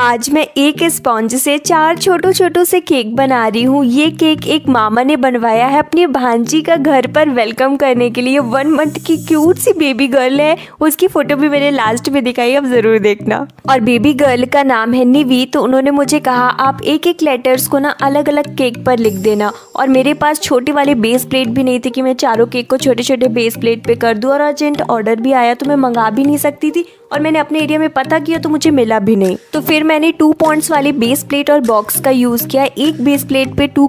आज मैं एक स्पॉन्ज से चार छोटो छोटो से केक बना रही हूँ ये केक एक मामा ने बनवाया है अपनी भांजी का घर पर वेलकम करने के लिए वन मंथ की क्यूट सी बेबी गर्ल है उसकी फोटो भी मैंने लास्ट में दिखाई अब जरूर देखना और बेबी गर्ल का नाम है निवी तो उन्होंने मुझे कहा आप एक एक लेटर्स को ना अलग अलग केक पर लिख देना और मेरे पास छोटे वाले बेस प्लेट भी नहीं थी कि मैं चारों केक को छोटे छोटे बेस प्लेट पे कर दूँ और अर्जेंट ऑर्डर भी आया तो मैं मंगा भी नहीं सकती थी और मैंने अपने एरिया में पता किया तो मुझे मिला भी नहीं तो फिर मैंने टू पॉइंट्स वाली बेस प्लेट और बॉक्स का यूज़ किया एक बेस प्लेट पे टू